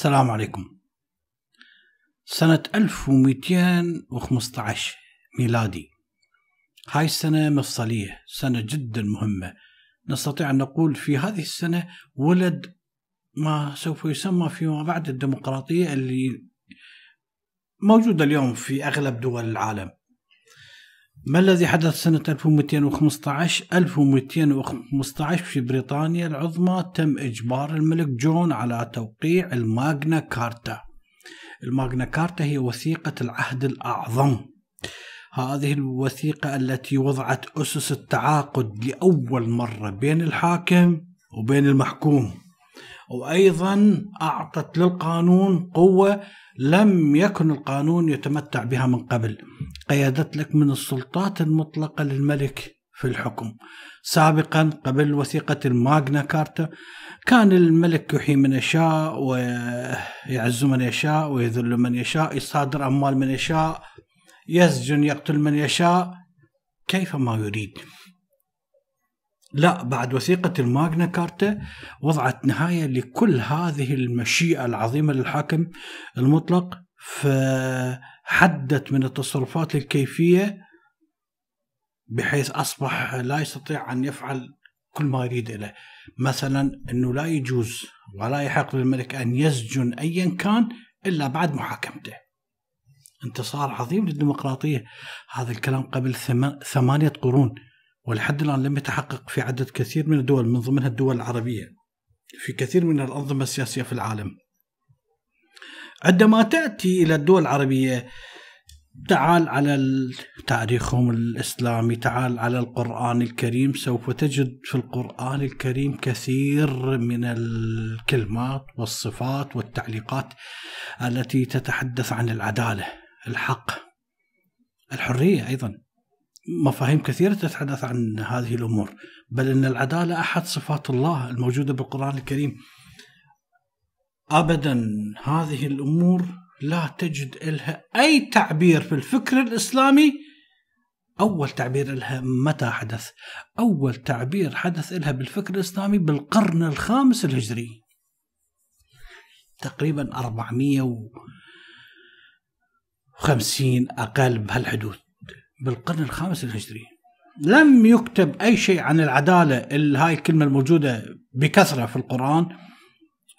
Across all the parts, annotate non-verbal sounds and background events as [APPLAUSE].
السلام عليكم سنة 1215 ميلادي هاي السنة مفصلية سنة جدا مهمة نستطيع أن نقول في هذه السنة ولد ما سوف يسمى فيما بعد الديمقراطية اللي موجودة اليوم في أغلب دول العالم ما الذي حدث سنة 1215 1215 في بريطانيا العظمى تم إجبار الملك جون على توقيع الماغنا كارتا الماغنا كارتا هي وثيقة العهد الأعظم هذه الوثيقة التي وضعت أسس التعاقد لأول مرة بين الحاكم وبين المحكوم وأيضا أعطت للقانون قوة لم يكن القانون يتمتع بها من قبل قيادت لك من السلطات المطلقة للملك في الحكم سابقا قبل وثيقة الماغنا كارتا كان الملك يحيي من يشاء ويعز من يشاء ويذل من يشاء يصادر أموال من يشاء يسجن يقتل من يشاء كيفما يريد لا بعد وثيقة الماغنا كارتا وضعت نهاية لكل هذه المشيئة العظيمة للحاكم المطلق ف حدت من التصرفات الكيفية بحيث أصبح لا يستطيع أن يفعل كل ما يريد له مثلا أنه لا يجوز ولا يحق للملك أن يسجن أيا كان إلا بعد محاكمته انتصار عظيم للديمقراطية هذا الكلام قبل ثمانية قرون ولحد الآن لم يتحقق في عدد كثير من الدول من ضمنها الدول العربية في كثير من الأنظمة السياسية في العالم عندما تأتي إلى الدول العربية تعال على تاريخهم الإسلامي تعال على القرآن الكريم سوف تجد في القرآن الكريم كثير من الكلمات والصفات والتعليقات التي تتحدث عن العدالة الحق الحرية أيضا مفاهيم كثيرة تتحدث عن هذه الأمور بل أن العدالة أحد صفات الله الموجودة بالقرآن الكريم ابدا هذه الامور لا تجد لها اي تعبير في الفكر الاسلامي اول تعبير لها متى حدث؟ اول تعبير حدث لها بالفكر الاسلامي بالقرن الخامس الهجري تقريبا 450 اقل بهالحدود بالقرن الخامس الهجري لم يكتب اي شيء عن العداله هاي الكلمه الموجوده بكثره في القران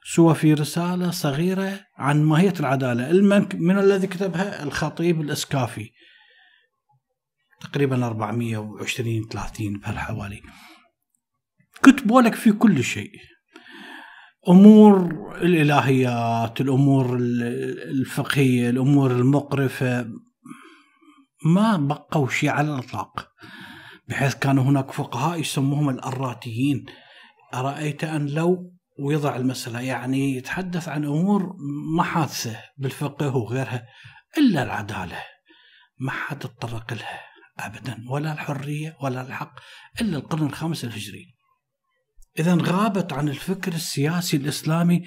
سوى في رسالة صغيرة عن ماهية العدالة من الذي كتبها الخطيب الإسكافي تقريبا 420 30 بهالحوالي كتبوا لك في كل شيء امور الالهيات الامور الفقهيه الامور المقرفه ما بقوا شيء على الاطلاق بحيث كان هناك فقهاء يسموهم الاراتيين ارايت ان لو ويضع المسألة يعني يتحدث عن أمور ما حادثة بالفقه وغيرها إلا العدالة ما حد تطرق لها أبدا ولا الحرية ولا الحق إلا القرن الخامس الهجري إذا غابت عن الفكر السياسي الإسلامي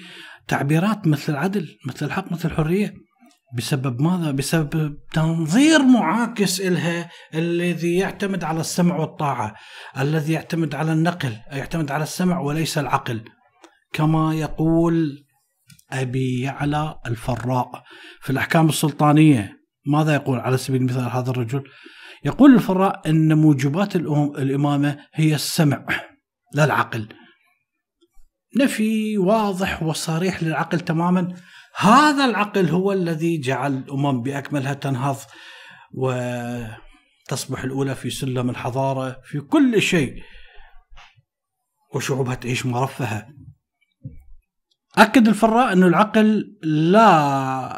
تعبيرات مثل العدل مثل الحق مثل الحرية بسبب ماذا؟ بسبب تنظير معاكس إلها الذي يعتمد على السمع والطاعة الذي يعتمد على النقل يعتمد على السمع وليس العقل كما يقول أبي يعلى الفراء في الأحكام السلطانية ماذا يقول على سبيل المثال هذا الرجل يقول الفراء أن موجبات الإمامة هي السمع لا العقل نفي واضح وصريح للعقل تماما هذا العقل هو الذي جعل الأمم بأكملها تنهض وتصبح الأولى في سلم الحضارة في كل شيء وشعوبها تعيش مرفهة أكد الفراء أن العقل لا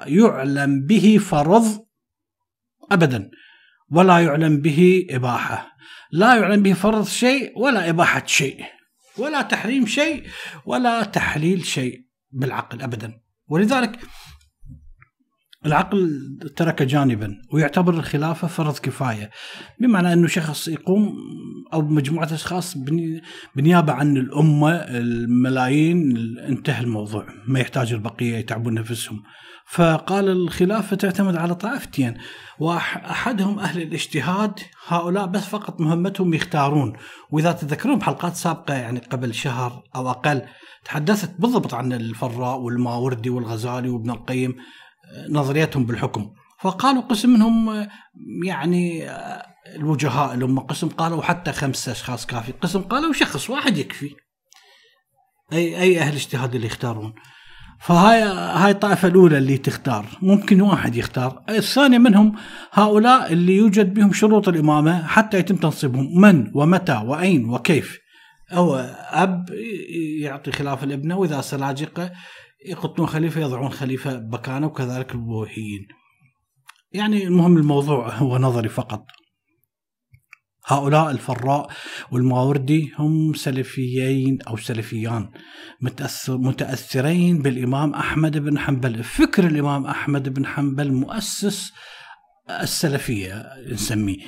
يعلم به فرض أبدا ولا يعلم به إباحة لا يعلم به فرض شيء ولا إباحة شيء ولا تحريم شيء ولا تحليل شيء بالعقل أبدا ولذلك العقل ترك جانبا ويعتبر الخلافه فرض كفايه بمعنى انه شخص يقوم او مجموعه اشخاص بنيابه عن الامه الملايين انتهى الموضوع ما يحتاج البقيه يتعبون نفسهم فقال الخلافه تعتمد على طائفتين واحدهم اهل الاجتهاد هؤلاء بس فقط مهمتهم يختارون واذا تذكرون بحلقات سابقه يعني قبل شهر او اقل تحدثت بالضبط عن الفراء والماوردي والغزالي وابن القيم نظريتهم بالحكم فقالوا قسم منهم يعني الوجهاء اللي هم قسم قالوا حتى خمسة أشخاص كافي قسم قالوا شخص واحد يكفي أي أي أهل اجتهاد اللي يختارون فهاي هاي الطائفة الأولى اللي تختار ممكن واحد يختار الثانية منهم هؤلاء اللي يوجد بهم شروط الإمامة حتى يتم تنصيبهم من ومتى وأين وكيف أو أب يعطي خلاف الابنة وإذا سلاجقة يقطون خليفة يضعون خليفة مكانه وكذلك البوحيين يعني المهم الموضوع هو نظري فقط هؤلاء الفراء والماوردي هم سلفيين أو سلفيان متأثرين بالإمام أحمد بن حنبل فكر الإمام أحمد بن حنبل مؤسس السلفية نسميه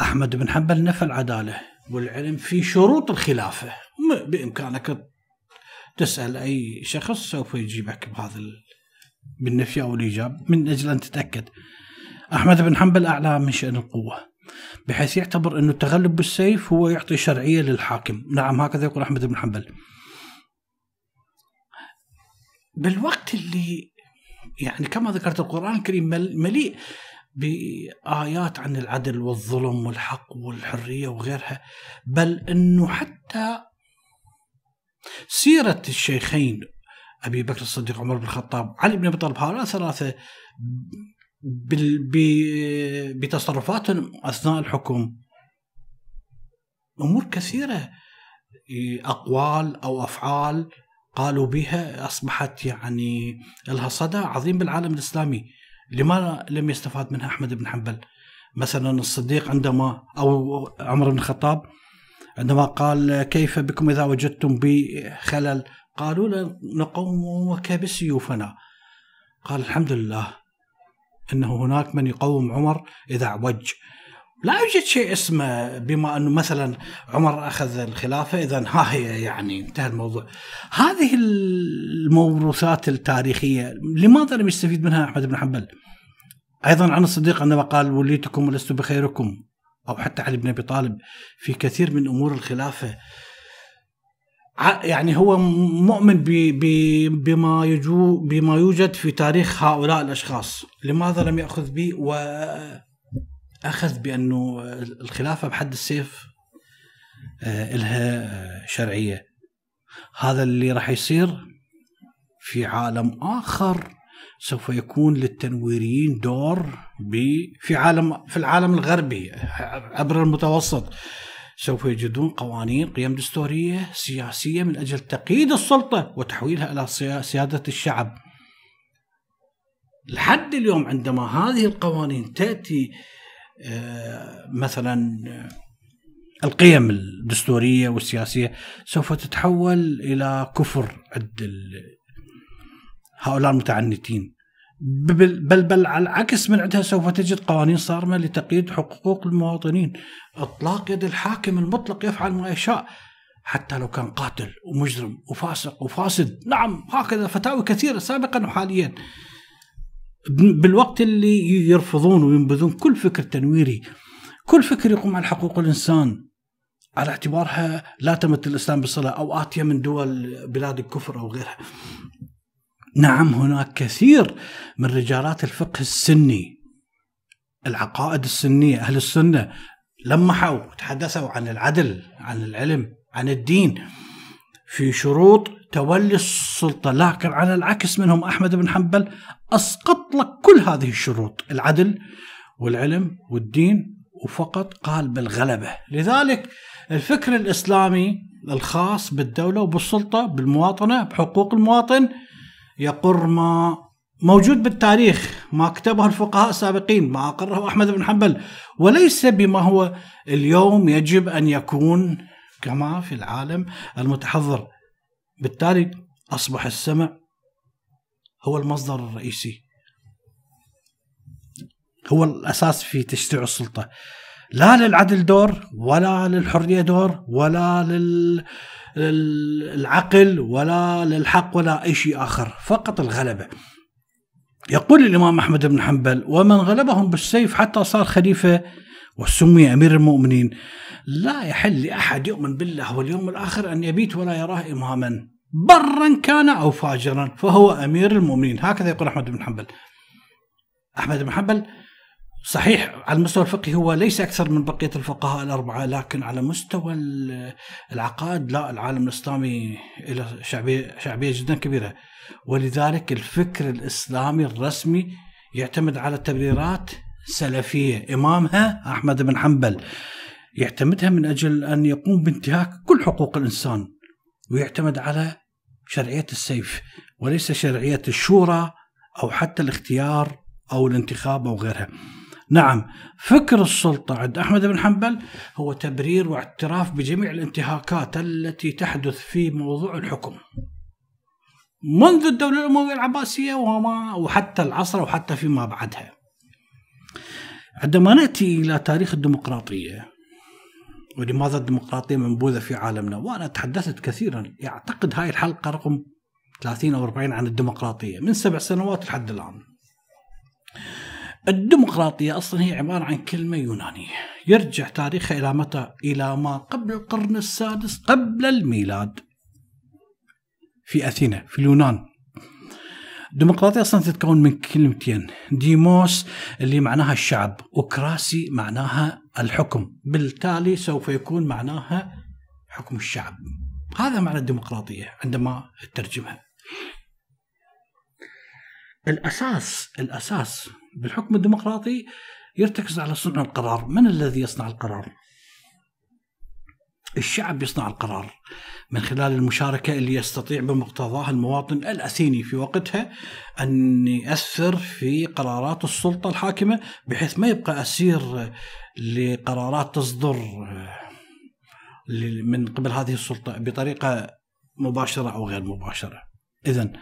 أحمد بن حنبل نفى العدالة والعلم في شروط الخلافة بإمكانك تسال اي شخص سوف يجيبك بهذا بالنفي او الايجاب من اجل ان تتاكد. احمد بن حنبل اعلى من شان القوه بحيث يعتبر انه التغلب بالسيف هو يعطي شرعيه للحاكم، نعم هكذا يقول احمد بن حنبل. بالوقت اللي يعني كما ذكرت القرآن الكريم مليء بآيات عن العدل والظلم والحق والحرية وغيرها بل أنه حتى سيرة الشيخين أبي بكر الصديق عمر بن الخطاب علي بن أبي طالب هؤلاء ثلاثة بتصرفاتهم أثناء الحكم أمور كثيرة أقوال أو أفعال قالوا بها أصبحت يعني لها صدى عظيم بالعالم الإسلامي لماذا لم يستفاد منها أحمد بن حنبل مثلا الصديق عندما أو عمر بن الخطاب عندما قال كيف بكم إذا وجدتم بي خلل قالوا نقوم نقومك بسيوفنا قال الحمد لله أنه هناك من يقوم عمر إذا عوج لا يوجد شيء اسمه بما أنه مثلا عمر أخذ الخلافة إذا ها هي يعني انتهى الموضوع هذه الموروثات التاريخية لماذا لم يستفيد منها أحمد بن حنبل؟ ايضا عن الصديق عندما قال وليتكم ولست بخيركم او حتى علي بن ابي طالب في كثير من امور الخلافه يعني هو مؤمن بي بي بما يجو بما يوجد في تاريخ هؤلاء الاشخاص لماذا لم ياخذ به واخذ بانه الخلافه بحد السيف آه، لها شرعيه هذا اللي راح يصير في عالم اخر سوف يكون للتنويريين دور في عالم في العالم الغربي عبر المتوسط سوف يجدون قوانين قيم دستورية سياسية من أجل تقييد السلطة وتحويلها إلى سيادة الشعب لحد اليوم عندما هذه القوانين تأتي آه، مثلا آه، القيم الدستورية والسياسية سوف تتحول إلى كفر عند هؤلاء المتعنتين بل بل, على العكس من عندها سوف تجد قوانين صارمه لتقييد حقوق المواطنين اطلاق يد الحاكم المطلق يفعل ما يشاء حتى لو كان قاتل ومجرم وفاسق وفاسد نعم هكذا فتاوي كثيره سابقا وحاليا بالوقت اللي يرفضون وينبذون كل فكر تنويري كل فكر يقوم على حقوق الانسان على اعتبارها لا تمت الاسلام بصله او اتيه من دول بلاد الكفر او غيرها نعم هناك كثير من رجالات الفقه السني العقائد السنية أهل السنة لمحوا وتحدثوا عن العدل عن العلم عن الدين في شروط تولي السلطة لكن على العكس منهم أحمد بن حنبل أسقط لك كل هذه الشروط العدل والعلم والدين وفقط قال بالغلبة لذلك الفكر الإسلامي الخاص بالدولة وبالسلطة بالمواطنة بحقوق المواطن يقر ما موجود بالتاريخ ما كتبه الفقهاء السابقين ما أقره أحمد بن حنبل وليس بما هو اليوم يجب أن يكون كما في العالم المتحضر بالتالي أصبح السمع هو المصدر الرئيسي هو الأساس في تشريع السلطة لا للعدل دور ولا للحرية دور ولا لل للعقل ولا للحق ولا أي شيء آخر فقط الغلبة يقول الإمام أحمد بن حنبل ومن غلبهم بالسيف حتى صار خليفة وسمي أمير المؤمنين لا يحل لأحد يؤمن بالله واليوم الآخر أن يبيت ولا يراه إماما برا كان أو فاجرا فهو أمير المؤمنين هكذا يقول أحمد بن حنبل أحمد بن حنبل صحيح على المستوى الفقهي هو ليس أكثر من بقية الفقهاء الأربعة لكن على مستوى العقائد لا العالم الإسلامي له شعبية, شعبية جدا كبيرة ولذلك الفكر الإسلامي الرسمي يعتمد على تبريرات سلفية إمامها أحمد بن حنبل يعتمدها من أجل أن يقوم بانتهاك كل حقوق الإنسان ويعتمد على شرعية السيف وليس شرعية الشورى أو حتى الاختيار أو الانتخاب أو غيرها نعم فكر السلطة عند أحمد بن حنبل هو تبرير واعتراف بجميع الانتهاكات التي تحدث في موضوع الحكم منذ الدولة الأموية العباسية وما وحتى العصر وحتى فيما بعدها عندما نأتي إلى تاريخ الديمقراطية ولماذا الديمقراطية منبوذة في عالمنا وأنا تحدثت كثيرا يعتقد هاي الحلقة رقم 30 أو 40 عن الديمقراطية من سبع سنوات لحد الآن الديمقراطية أصلا هي عبارة عن كلمة يونانية يرجع تاريخها إلى متى؟ إلى ما قبل القرن السادس قبل الميلاد في أثينا في اليونان الديمقراطية أصلا تتكون من كلمتين ديموس اللي معناها الشعب وكراسي معناها الحكم بالتالي سوف يكون معناها حكم الشعب هذا معنى الديمقراطية عندما ترجمها الأساس الأساس بالحكم الديمقراطي يرتكز على صنع القرار من الذي يصنع القرار الشعب يصنع القرار من خلال المشاركة اللي يستطيع بمقتضاها المواطن الأثيني في وقتها أن يأثر في قرارات السلطة الحاكمة بحيث ما يبقى أسير لقرارات تصدر آه، من قبل هذه السلطة بطريقة مباشرة أو غير مباشرة إذا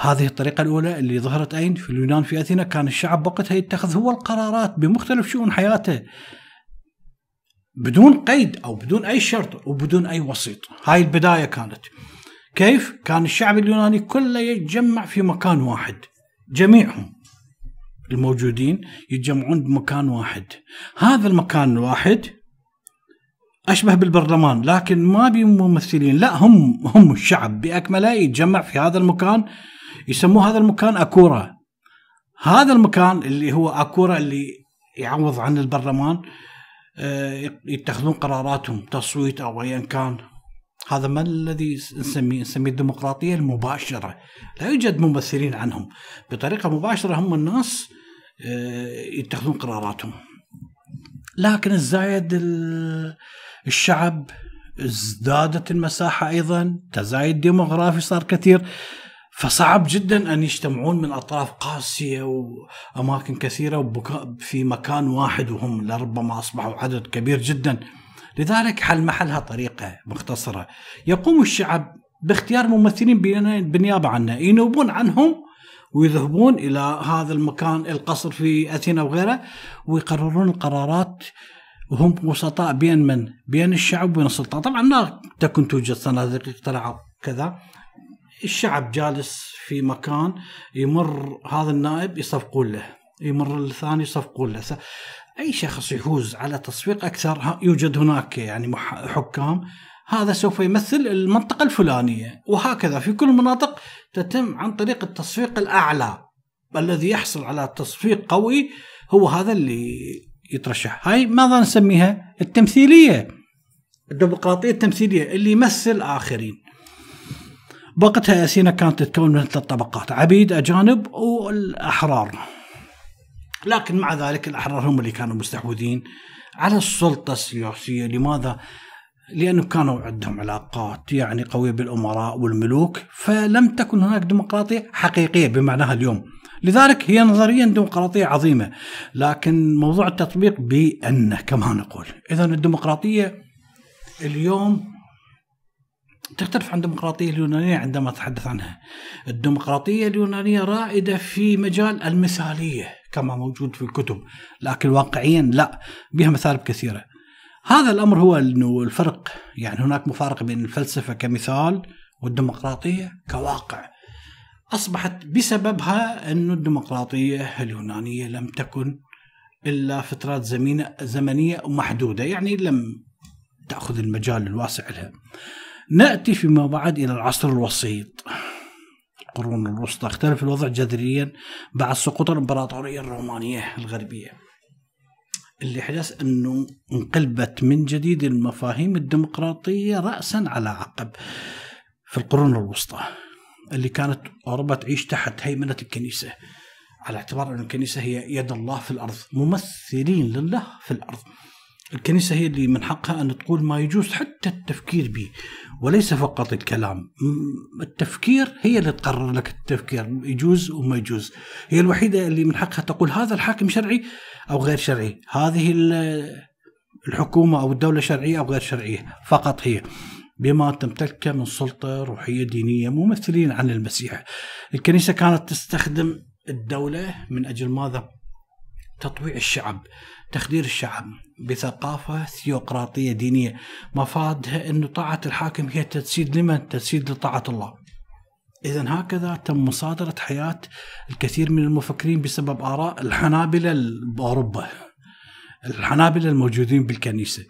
هذه الطريقة الأولى اللي ظهرت أين في اليونان في أثينا كان الشعب وقتها يتخذ هو القرارات بمختلف شؤون حياته بدون قيد أو بدون أي شرط وبدون أي وسيط هاي البداية كانت كيف؟ كان الشعب اليوناني كله يتجمع في مكان واحد جميعهم الموجودين يتجمعون بمكان واحد هذا المكان الواحد اشبه بالبرلمان لكن ما بممثلين لا هم هم الشعب باكمله يتجمع في هذا المكان يسموه هذا المكان اكورا هذا المكان اللي هو اكورا اللي يعوض عن البرلمان آه، يتخذون قراراتهم تصويت او ايا كان هذا ما الذي نسميه نسميه الديمقراطيه المباشره لا يوجد ممثلين عنهم بطريقه مباشره هم الناس آه، يتخذون قراراتهم لكن الزايد الشعب ازدادت المساحه ايضا تزايد ديموغرافي صار كثير فصعب جدا ان يجتمعون من اطراف قاسيه واماكن كثيره وبكاء في مكان واحد وهم لربما اصبحوا عدد كبير جدا لذلك حل محلها طريقه مختصره يقوم الشعب باختيار ممثلين بالنيابه عنا ينوبون عنهم ويذهبون الى هذا المكان القصر في اثينا وغيره ويقررون القرارات وهم وسطاء بين من؟ بين الشعب وبين السلطه، طبعا لا تكن توجد صناديق اقتراع كذا، الشعب جالس في مكان يمر هذا النائب يصفقون له يمر الثاني يصفقون له اي شخص يفوز على تصفيق اكثر يوجد هناك يعني حكام هذا سوف يمثل المنطقه الفلانيه وهكذا في كل المناطق تتم عن طريق التصفيق الاعلى الذي يحصل على تصفيق قوي هو هذا اللي يترشح هاي ماذا نسميها التمثيليه الديمقراطيه التمثيليه اللي يمثل اخرين باقتها أثينا كانت تتكون من ثلاث طبقات عبيد أجانب والأحرار لكن مع ذلك الأحرار هم اللي كانوا مستحوذين على السلطة السياسية لماذا؟ لأنهم كانوا عندهم علاقات يعني قوية بالأمراء والملوك فلم تكن هناك ديمقراطية حقيقية بمعناها اليوم لذلك هي نظريا ديمقراطية عظيمة لكن موضوع التطبيق بأنه كما نقول إذا الديمقراطية اليوم تختلف عن الديمقراطية اليونانية عندما أتحدث عنها الديمقراطية اليونانية رائدة في مجال المثالية كما موجود في الكتب لكن واقعيا لا بها مثالب كثيرة هذا الأمر هو أنه الفرق يعني هناك مفارقة بين الفلسفة كمثال والديمقراطية كواقع أصبحت بسببها أن الديمقراطية اليونانية لم تكن إلا فترات زمنية محدودة يعني لم تأخذ المجال الواسع لها نأتي فيما بعد إلى العصر الوسيط القرون الوسطى اختلف الوضع جذريا بعد سقوط الإمبراطورية الرومانية الغربية اللي حدث أنه انقلبت من جديد المفاهيم الديمقراطية رأسا على عقب في القرون الوسطى اللي كانت أوروبا تعيش تحت هيمنة الكنيسة على اعتبار أن الكنيسة هي يد الله في الأرض ممثلين لله في الأرض الكنيسة هي اللي من حقها أن تقول ما يجوز حتى التفكير به وليس فقط الكلام التفكير هي اللي تقرر لك التفكير يجوز وما يجوز هي الوحيدة اللي من حقها تقول هذا الحاكم شرعي أو غير شرعي هذه الحكومة أو الدولة شرعية أو غير شرعية فقط هي بما تمتلكه من سلطة روحية دينية ممثلين عن المسيح الكنيسة كانت تستخدم الدولة من أجل ماذا؟ تطويع الشعب تخدير الشعب بثقافة ثيوقراطية دينية مفادها أن طاعة الحاكم هي تجسيد لمن؟ تجسيد لطاعة الله إذا هكذا تم مصادرة حياة الكثير من المفكرين بسبب آراء الحنابلة بأوروبا الحنابلة الموجودين بالكنيسة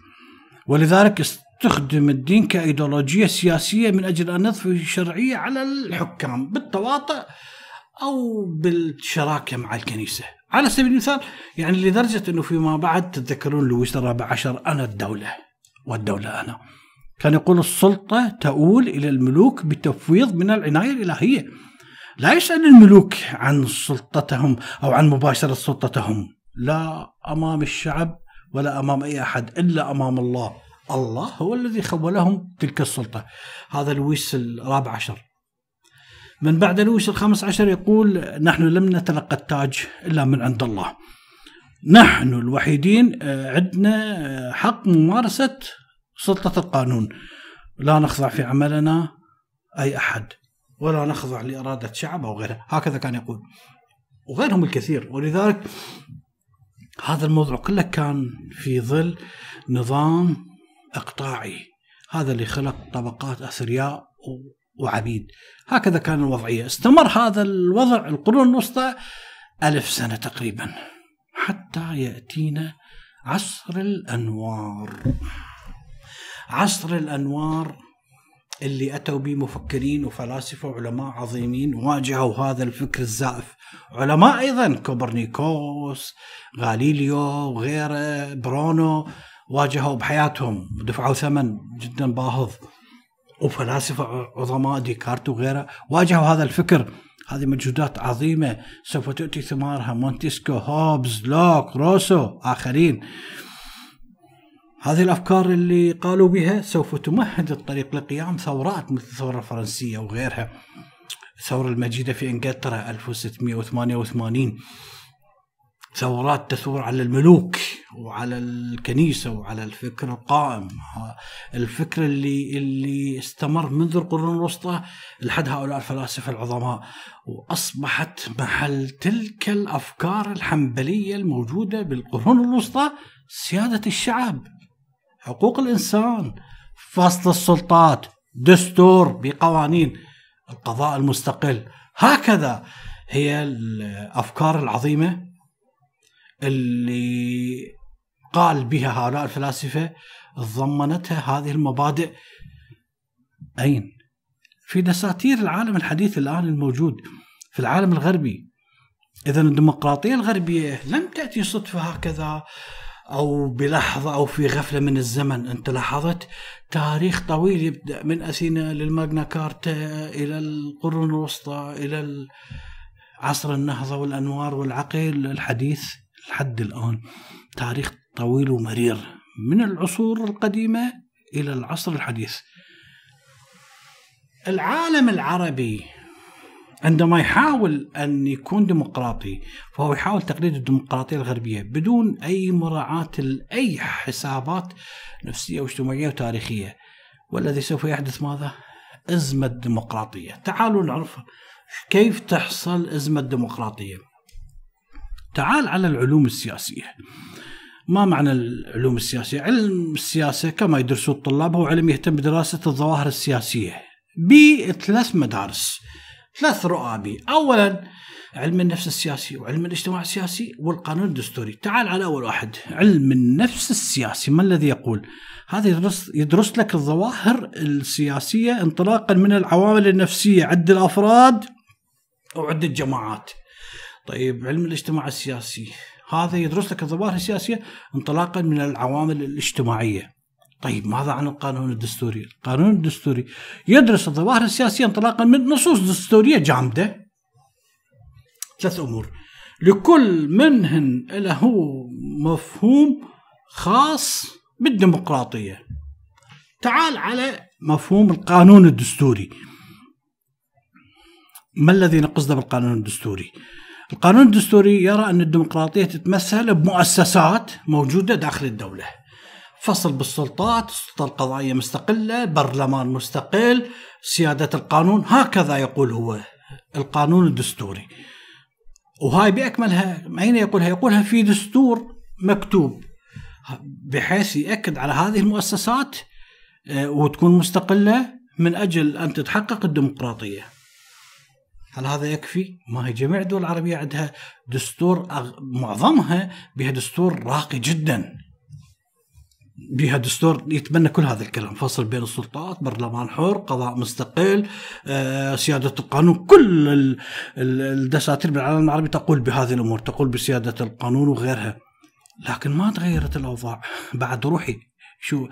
ولذلك استخدم الدين كايديولوجيه سياسيه من اجل ان يضفي شرعيه على الحكام بالتواطؤ او بالشراكه مع الكنيسه على سبيل المثال يعني لدرجه انه فيما بعد تتذكرون لويس الرابع عشر انا الدوله والدوله انا. كان يقول السلطه تؤول الى الملوك بتفويض من العنايه الالهيه. لا يسال الملوك عن سلطتهم او عن مباشره سلطتهم، لا امام الشعب ولا امام اي احد الا امام الله. الله هو الذي خولهم تلك السلطه. هذا لويس الرابع عشر. من بعد لويس الخامس عشر يقول نحن لم نتلقى التاج إلا من عند الله نحن الوحيدين آه، عندنا آه، حق ممارسة سلطة القانون لا نخضع في عملنا أي أحد ولا نخضع لإرادة شعب أو غيره هكذا كان يقول وغيرهم الكثير ولذلك هذا الموضوع كله كان في ظل نظام إقطاعي هذا اللي خلق طبقات أثرياء وعبيد هكذا كان الوضعية استمر هذا الوضع القرون الوسطى ألف سنة تقريبا حتى يأتينا عصر الأنوار عصر الأنوار اللي أتوا به مفكرين وفلاسفة وعلماء عظيمين واجهوا هذا الفكر الزائف علماء أيضا كوبرنيكوس غاليليو وغيره برونو واجهوا بحياتهم ودفعوا ثمن جدا باهظ وفلاسفه عظماء ديكارت وغيره واجهوا هذا الفكر هذه مجهودات عظيمه سوف تؤتي ثمارها مونتسكو هوبز لوك روسو اخرين هذه الافكار اللي قالوا بها سوف تمهد الطريق لقيام ثورات مثل الثوره الفرنسيه وغيرها الثوره المجيده في انجلترا 1688 ثورات تثور على الملوك وعلى الكنيسه وعلى الفكر القائم الفكر اللي اللي استمر منذ القرون الوسطى لحد هؤلاء الفلاسفه العظماء واصبحت محل تلك الافكار الحنبليه الموجوده بالقرون الوسطى سياده الشعب حقوق الانسان فصل السلطات دستور بقوانين القضاء المستقل هكذا هي الافكار العظيمه اللي قال بها هؤلاء الفلاسفه ضمنتها هذه المبادئ اين؟ في دساتير العالم الحديث الان الموجود في العالم الغربي اذا الديمقراطيه الغربيه لم تاتي صدفه هكذا او بلحظه او في غفله من الزمن انت لاحظت تاريخ طويل يبدا من اثينا للماجنا كارتا الى القرون الوسطى الى عصر النهضه والانوار والعقل الحديث لحد الآن تاريخ طويل ومرير من العصور القديمة إلى العصر الحديث العالم العربي عندما يحاول أن يكون ديمقراطي فهو يحاول تقليد الديمقراطية الغربية بدون أي مراعاة لأي حسابات نفسية واجتماعية وتاريخية والذي سوف يحدث ماذا؟ أزمة ديمقراطية تعالوا نعرف كيف تحصل أزمة ديمقراطية تعال على العلوم السياسية ما معنى العلوم السياسية؟ علم السياسة كما يدرسه الطلاب هو علم يهتم بدراسة الظواهر السياسية بثلاث مدارس ثلاث رؤى أولا علم النفس السياسي وعلم الاجتماع السياسي والقانون الدستوري تعال على أول واحد علم النفس السياسي ما الذي يقول هذا يدرس, يدرس لك الظواهر السياسية انطلاقا من العوامل النفسية عند الأفراد أو عند الجماعات طيب علم الاجتماع السياسي هذا يدرس لك الظواهر السياسيه انطلاقا من العوامل الاجتماعيه طيب ماذا عن القانون الدستوري؟ القانون الدستوري يدرس الظواهر السياسيه انطلاقا من نصوص دستوريه جامده. ثلاث امور. لكل منهن له مفهوم خاص بالديمقراطيه. تعال على مفهوم القانون الدستوري. ما الذي نقصده بالقانون الدستوري؟ القانون الدستوري يرى أن الديمقراطية تتمثل بمؤسسات موجودة داخل الدولة فصل بالسلطات السلطة القضائية مستقلة برلمان مستقل سيادة القانون هكذا يقول هو القانون الدستوري وهاي بأكملها أين يقولها يقولها في دستور مكتوب بحيث يأكد على هذه المؤسسات آه، وتكون مستقلة من أجل أن تتحقق الديمقراطية هل هذا يكفي؟ ما هي جميع الدول العربية عندها دستور معظمها بها دستور راقي جدا بها دستور يتبنى كل هذا الكلام فصل بين السلطات برلمان حر قضاء مستقل آه، سيادة القانون كل الدساتير بالعالم العربي تقول بهذه الأمور تقول بسيادة القانون وغيرها لكن ما تغيرت الأوضاع بعد روحي شو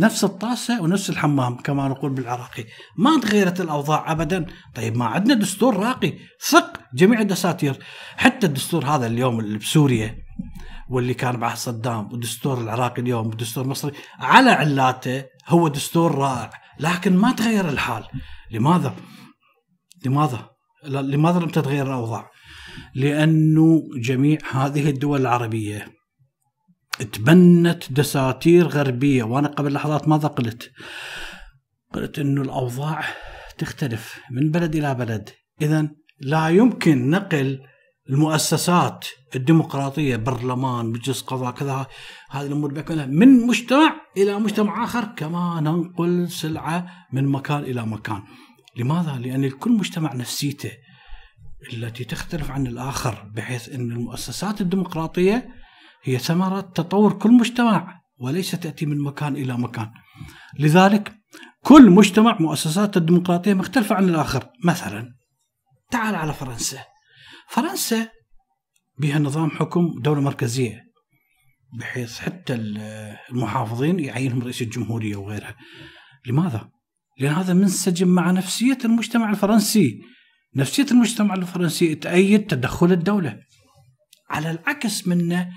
نفس الطاسة ونفس الحمام كما نقول بالعراقي ما تغيرت الأوضاع أبدا طيب ما عندنا دستور راقي ثق جميع الدساتير حتى الدستور هذا اليوم اللي بسوريا واللي كان مع صدام والدستور العراقي اليوم والدستور المصري على علاته هو دستور رائع لكن ما تغير الحال لماذا؟ لماذا؟ لماذا لم تتغير الأوضاع؟ لأنه جميع هذه الدول العربية تبنت دساتير غربيه وانا قبل لحظات ماذا قلت؟ قلت انه الاوضاع تختلف من بلد الى بلد اذا لا يمكن نقل المؤسسات الديمقراطيه برلمان مجلس قضاء كذا هذه الامور بكلها من مجتمع الى مجتمع اخر كما ننقل سلعه من مكان الى مكان لماذا لان كل مجتمع نفسيته التي تختلف عن الاخر بحيث ان المؤسسات الديمقراطيه هي ثمرة تطور كل مجتمع وليس تأتي من مكان إلى مكان لذلك كل مجتمع مؤسسات الديمقراطية مختلفة عن الآخر مثلا تعال على فرنسا فرنسا بها نظام حكم دولة مركزية بحيث حتى المحافظين يعينهم رئيس الجمهورية وغيرها لماذا؟ لأن هذا منسجم مع نفسية المجتمع الفرنسي نفسية المجتمع الفرنسي تأيد تدخل الدولة على العكس منه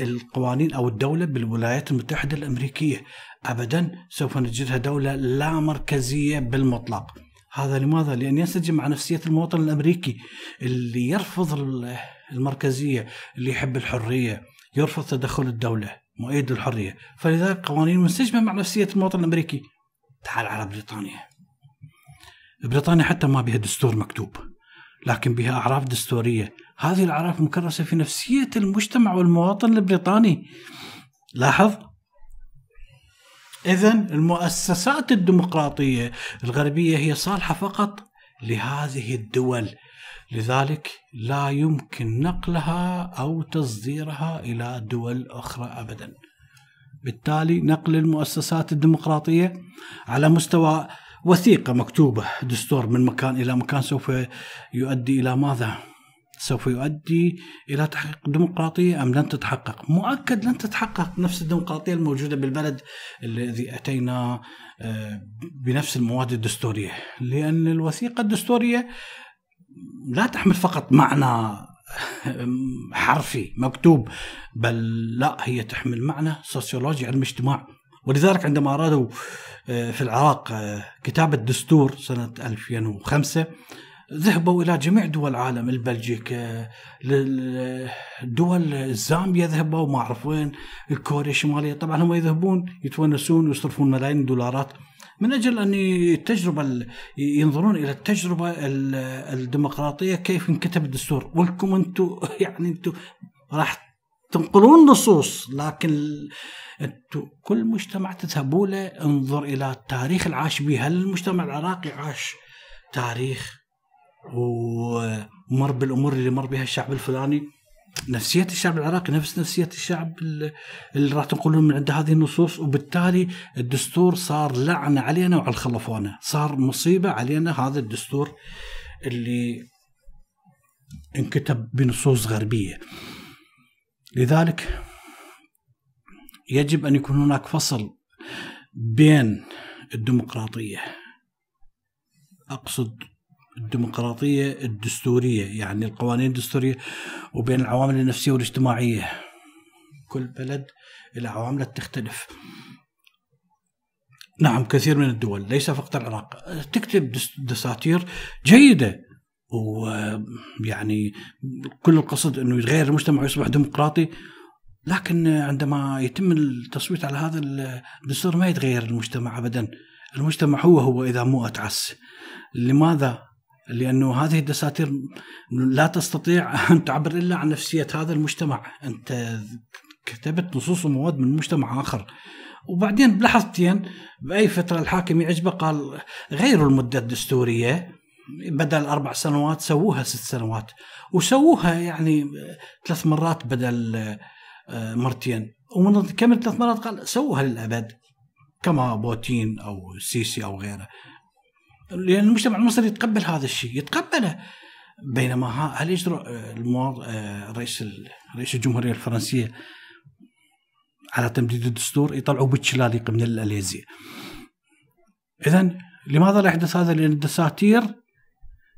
القوانين او الدوله بالولايات المتحده الامريكيه ابدا سوف نجدها دوله لا مركزيه بالمطلق هذا لماذا؟ لأن ينسجم مع نفسية المواطن الأمريكي اللي يرفض المركزية اللي يحب الحرية يرفض تدخل الدولة مؤيد للحرية فلذلك قوانين منسجمة مع نفسية المواطن الأمريكي تعال على بريطانيا بريطانيا حتى ما بها دستور مكتوب لكن بها أعراف دستورية هذه الاعراف مكرسه في نفسيه المجتمع والمواطن البريطاني لاحظ اذا المؤسسات الديمقراطيه الغربيه هي صالحه فقط لهذه الدول لذلك لا يمكن نقلها او تصديرها الى دول اخرى ابدا. بالتالي نقل المؤسسات الديمقراطيه على مستوى وثيقه مكتوبه دستور من مكان الى مكان سوف يؤدي الى ماذا؟ سوف يؤدي الى تحقيق ديمقراطيه ام لن تتحقق؟ مؤكد لن تتحقق نفس الديمقراطيه الموجوده بالبلد الذي اتينا آه، بنفس المواد الدستوريه، لان الوثيقه الدستوريه لا تحمل فقط معنى آه، حرفي مكتوب بل لا هي تحمل معنى سوسيولوجي علم اجتماع ولذلك عندما ارادوا آه، في العراق كتابه دستور سنه 2005 ذهبوا الى جميع دول العالم البلجيكا الدول الزامبيا ذهبوا ما اعرف وين الكوريا الشماليه طبعا هم يذهبون يتونسون ويصرفون ملايين الدولارات من اجل ان التجربه ينظرون الى التجربه الديمقراطيه كيف انكتب الدستور ولكم انتم [LAUGHS] يعني انتم راح تنقلون نصوص لكن انتم كل مجتمع تذهبوا له انظر الى التاريخ العاش به هل المجتمع العراقي عاش تاريخ ومر بالامور اللي مر بها الشعب الفلاني نفسية الشعب العراقي نفس نفسية الشعب اللي راح تنقلون من عند هذه النصوص وبالتالي الدستور صار لعنة علينا وعلى الخلفونة صار مصيبة علينا هذا الدستور اللي انكتب بنصوص غربية لذلك يجب أن يكون هناك فصل بين الديمقراطية أقصد الديمقراطية الدستورية يعني القوانين الدستورية وبين العوامل النفسية والاجتماعية كل بلد العوامل تختلف نعم كثير من الدول ليس فقط العراق تكتب دساتير جيدة ويعني كل القصد أنه يتغير المجتمع ويصبح ديمقراطي لكن عندما يتم التصويت على هذا الدستور ما يتغير المجتمع أبدا المجتمع هو هو إذا مو أتعس لماذا لانه هذه الدساتير لا تستطيع ان تعبر الا عن نفسيه هذا المجتمع، انت كتبت نصوص ومواد من مجتمع اخر. وبعدين بلحظتين باي فتره الحاكم يعجبه قال غيروا المده الدستوريه بدل اربع سنوات سووها ست سنوات وسووها يعني ثلاث مرات بدل آه، مرتين ومن كمل ثلاث مرات قال سووها للابد كما بوتين او سيسي او غيره لان المجتمع المصري يتقبل هذا الشيء يتقبله بينما هل يجرؤ آه، المواض... آه، رئيس رئيس الجمهوريه الفرنسيه على تمديد الدستور يطلعوا بالشلاليق من الاليزي اذا لماذا لا يحدث هذا لان الدساتير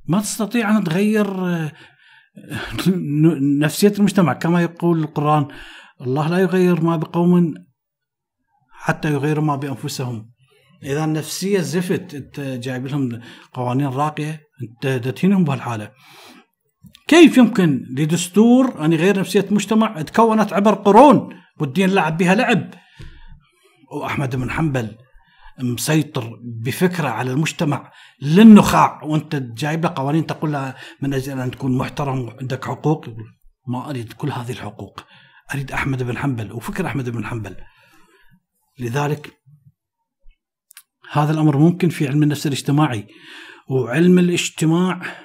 ما تستطيع ان تغير آه، [LAUGHS] نفسيه المجتمع كما يقول القران الله لا يغير ما بقوم حتى يغيروا ما بانفسهم اذا النفسيه زفت انت جايب لهم قوانين راقيه انت دتينهم بهالحاله كيف يمكن لدستور أن يغير نفسية مجتمع تكونت عبر قرون والدين لعب بها لعب وأحمد بن حنبل مسيطر بفكرة على المجتمع للنخاع وانت جايب له قوانين تقول له من أجل أن تكون محترم وعندك حقوق ما أريد كل هذه الحقوق أريد أحمد بن حنبل وفكر أحمد بن حنبل لذلك هذا الامر ممكن في علم النفس الاجتماعي وعلم الاجتماع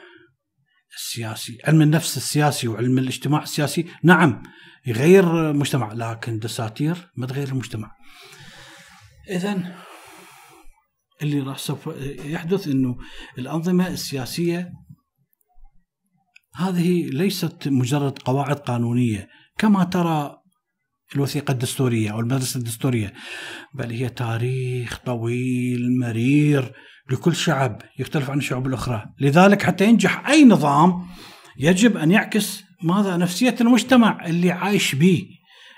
السياسي علم النفس السياسي وعلم الاجتماع السياسي نعم يغير المجتمع لكن دساتير ما تغير المجتمع اذا اللي راح سوف يحدث انه الانظمه السياسيه هذه ليست مجرد قواعد قانونيه كما ترى الوثيقة الدستورية أو المدرسة الدستورية بل هي تاريخ طويل مرير لكل شعب يختلف عن الشعوب الأخرى لذلك حتى ينجح أي نظام يجب أن يعكس ماذا نفسية المجتمع اللي عايش به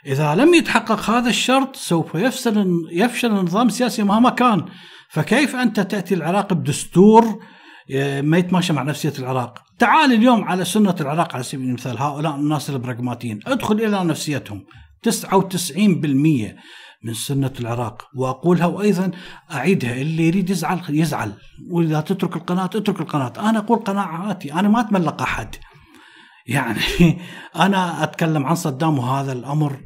إذا لم يتحقق هذا الشرط سوف يفشل يفشل النظام السياسي مهما كان فكيف أنت تأتي العراق بدستور ما يتماشى مع نفسية العراق تعال اليوم على سنة العراق على سبيل المثال هؤلاء الناس البراغماتيين ادخل إلى نفسيتهم 99% من سنة العراق وأقولها وأيضا أعيدها اللي يريد يزعل يزعل وإذا تترك القناة اترك القناة أنا أقول قناعاتي أنا ما أتملق أحد يعني [LAUGHS] أنا أتكلم عن صدام وهذا الأمر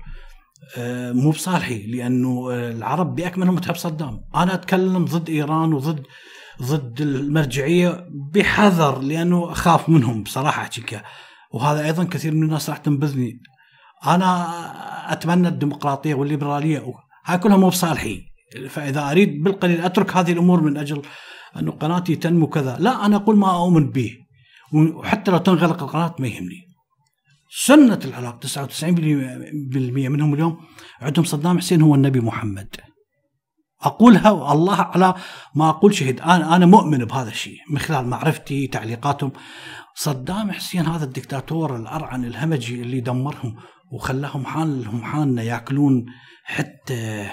آه، مو بصالحي لأنه العرب بأكملهم تحب صدام أنا أتكلم ضد إيران وضد ضد المرجعية بحذر لأنه أخاف منهم بصراحة أحكيك وهذا أيضا كثير من الناس راح تنبذني انا اتمنى الديمقراطيه والليبراليه هاي كلها مو بصالحي فاذا اريد بالقليل اترك هذه الامور من اجل انه قناتي تنمو كذا لا انا اقول ما اؤمن به وحتى لو تنغلق القناه ما يهمني سنة العراق 99% منهم اليوم عندهم صدام حسين هو النبي محمد أقولها والله على ما أقول شهد أنا أنا مؤمن بهذا الشيء من خلال معرفتي تعليقاتهم صدام حسين هذا الدكتاتور الأرعن الهمجي اللي دمرهم وخلاهم حالهم حالنا ياكلون حتى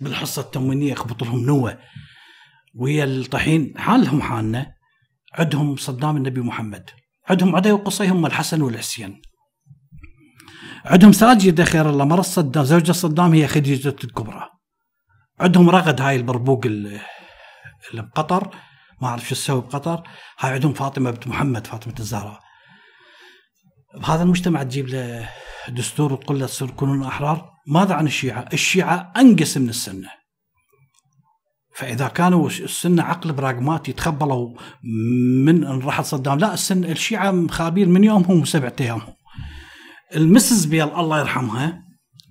بالحصة التموينية يخبط لهم نوة ويا الطحين حالهم حالنا عندهم صدام النبي محمد عندهم عدي وقصيهم الحسن والحسين عندهم ساجدة خير الله مرة صدام زوجة صدام هي خديجة الكبرى عندهم رغد هاي البربوق اللي بقطر ما اعرف شو تسوي بقطر هاي عندهم فاطمه بنت محمد فاطمه الزهراء بهذا المجتمع تجيب له دستور وتقول له تصير كونون احرار ماذا عن الشيعه؟ الشيعه انقس من السنه فاذا كانوا السنه عقل براغماتي تخبلوا من ان انرحل صدام لا السنه الشيعه مخابير من يومهم وسبعة ايامهم المسز بيل الله يرحمها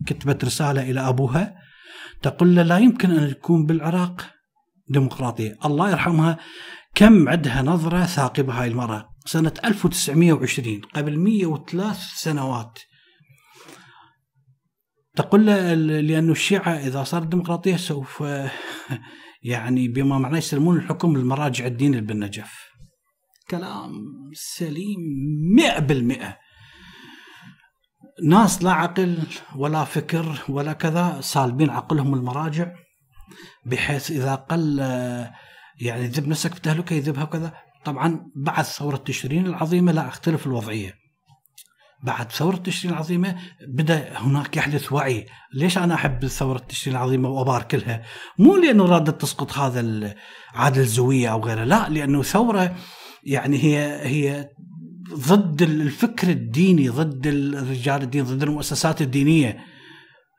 كتبت رساله الى ابوها تقول له لا يمكن ان يكون بالعراق ديمقراطية الله يرحمها كم عندها نظرة ثاقبة هاي المرأة سنة 1920 قبل 103 سنوات تقول لأن الشيعة إذا صارت ديمقراطية سوف [LAUGHS] يعني بما معناه يسلمون الحكم للمراجع الدين بالنجف كلام سليم مئة بالمئة ناس لا عقل ولا فكر ولا كذا سالبين عقلهم المراجع بحيث اذا قل يعني ذب نفسك بتهلكه يذبها وكذا طبعا بعد ثوره تشرين العظيمه لا اختلف الوضعيه بعد ثورة تشرين العظيمة بدأ هناك يحدث وعي ليش أنا أحب ثورة تشرين العظيمة وأبارك لها مو لأنه رادت تسقط هذا عادل الزوية أو غيره لا لأنه ثورة يعني هي هي ضد الفكر الديني ضد الرجال الدين ضد المؤسسات الدينية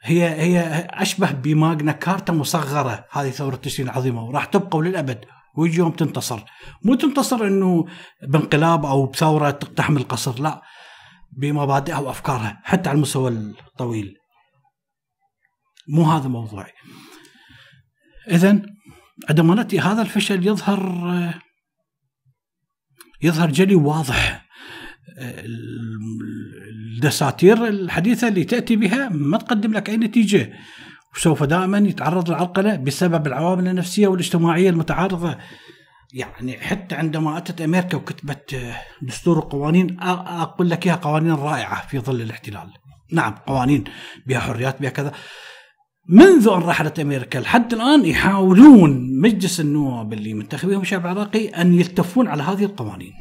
هي هي اشبه بماجنا كارتا مصغره هذه ثوره تشرين العظيمه وراح تبقى وللابد ويجي يوم تنتصر مو تنتصر انه بانقلاب او بثوره تقتحم القصر لا بمبادئها وافكارها حتى على المستوى الطويل مو هذا موضوعي اذا عندما ناتي هذا الفشل يظهر يظهر جلي واضح الدساتير الحديثة اللي تأتي بها ما تقدم لك أي نتيجة وسوف دائما يتعرض للعرقلة بسبب العوامل النفسية والاجتماعية المتعارضة يعني حتى عندما أتت أمريكا وكتبت دستور القوانين أقول لك إياها قوانين رائعة في ظل الاحتلال نعم قوانين بها حريات بها كذا منذ ان رحلت امريكا لحد الان يحاولون مجلس النواب اللي منتخبهم الشعب العراقي ان يلتفون على هذه القوانين.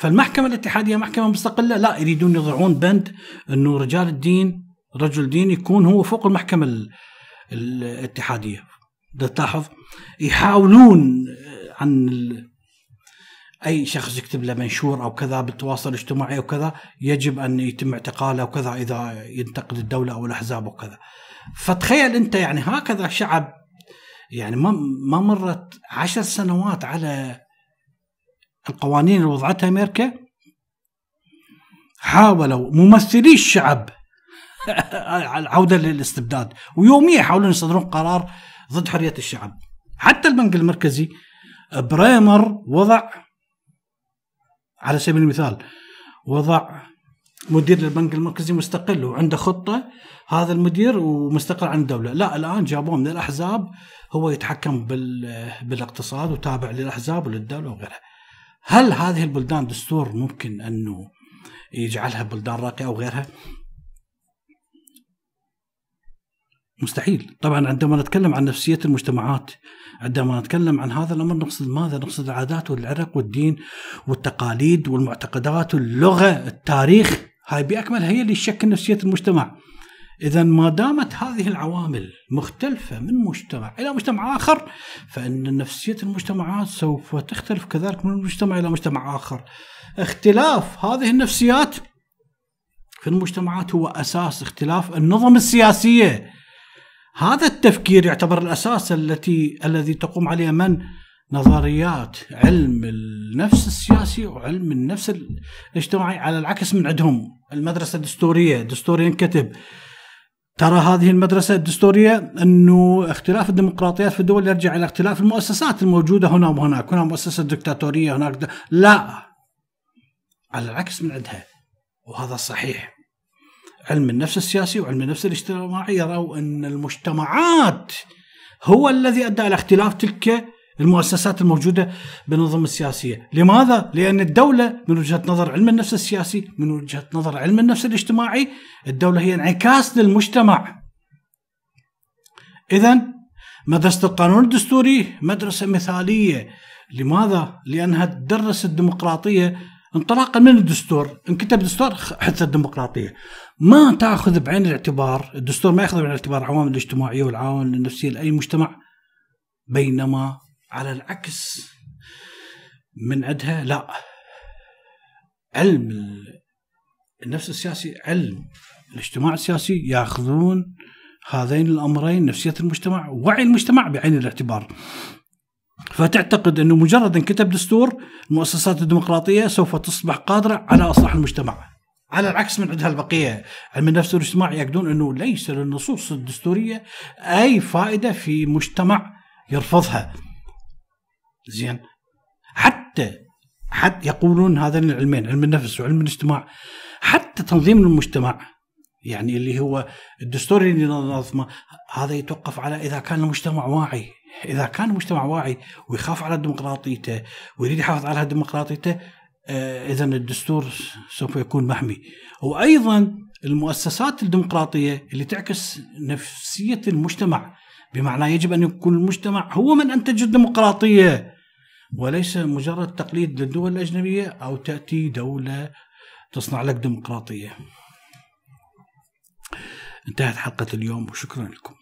فالمحكمة الاتحادية محكمة مستقلة لا يريدون يضعون بند أنه رجال الدين رجل دين يكون هو فوق المحكمة الاتحادية تلاحظ يحاولون آه، عن اي شخص يكتب له منشور او كذا بالتواصل الاجتماعي او كذا يجب ان يتم اعتقاله وكذا اذا ينتقد الدوله او الاحزاب وكذا. فتخيل انت يعني هكذا شعب يعني ما ما مرت عشر سنوات على القوانين اللي وضعتها امريكا حاولوا ممثلي الشعب [LAUGHS] العوده للاستبداد ويوميا يحاولون يصدرون قرار ضد حريه الشعب حتى البنك المركزي بريمر وضع على سبيل المثال وضع مدير للبنك المركزي مستقل وعنده خطه هذا المدير ومستقل عن الدوله، لا الان جابوه من الاحزاب هو يتحكم بالاقتصاد وتابع للاحزاب وللدوله وغيرها. هل هذه البلدان دستور ممكن انه يجعلها بلدان راقيه او غيرها؟ مستحيل طبعا عندما نتكلم عن نفسية المجتمعات عندما نتكلم عن هذا الأمر نقصد ماذا نقصد العادات والعرق والدين والتقاليد والمعتقدات واللغة التاريخ هاي بأكملها هي اللي تشكل نفسية المجتمع إذا ما دامت هذه العوامل مختلفة من مجتمع إلى مجتمع آخر فإن نفسية المجتمعات سوف تختلف كذلك من مجتمع إلى مجتمع آخر. اختلاف هذه النفسيات في المجتمعات هو أساس اختلاف النظم السياسية. هذا التفكير يعتبر الأساس التي الذي تقوم عليه من نظريات علم النفس السياسي وعلم النفس الاجتماعي على العكس من عندهم المدرسة الدستورية دستور ينكتب ترى هذه المدرسة الدستورية أنه اختلاف الديمقراطيات في الدول يرجع إلى اختلاف المؤسسات الموجودة هنا وهناك هنا مؤسسة دكتاتورية هناك د... لا على العكس من عندها وهذا صحيح علم النفس السياسي وعلم النفس الاجتماعي يروا أن المجتمعات هو الذي أدى إلى اختلاف تلك المؤسسات الموجودة بالنظم السياسية لماذا؟ لأن الدولة من وجهة نظر علم النفس السياسي من وجهة نظر علم النفس الاجتماعي الدولة هي انعكاس للمجتمع إذا مدرسة القانون الدستوري مدرسة مثالية لماذا؟ لأنها تدرس الديمقراطية انطلاقا من الدستور ان كتب دستور حتى الديمقراطيه ما تاخذ بعين الاعتبار الدستور ما ياخذ بعين الاعتبار العوامل الاجتماعيه والعوامل النفسيه لاي مجتمع بينما على العكس من عندها لا علم النفس السياسي علم الاجتماع السياسي ياخذون هذين الامرين نفسيه المجتمع ووعي المجتمع بعين الاعتبار فتعتقد انه مجرد ان كتب دستور المؤسسات الديمقراطيه سوف تصبح قادره على اصلاح المجتمع على العكس من عندها البقيه علم النفس والاجتماع يجدون انه ليس للنصوص الدستوريه اي فائده في مجتمع يرفضها زين حتى حتى يقولون هذين العلمين علم النفس وعلم الاجتماع حتى تنظيم المجتمع يعني اللي هو الدستور اللي ننظمه هذا يتوقف على اذا كان المجتمع واعي اذا كان المجتمع واعي ويخاف على ديمقراطيته ويريد يحافظ على ديمقراطيته آه، اذا الدستور سوف يكون محمي وايضا المؤسسات الديمقراطيه اللي تعكس نفسيه المجتمع بمعنى يجب أن يكون المجتمع هو من أنتج الديمقراطية وليس مجرد تقليد للدول الأجنبية أو تأتي دولة تصنع لك ديمقراطية انتهت حلقة اليوم وشكرا لكم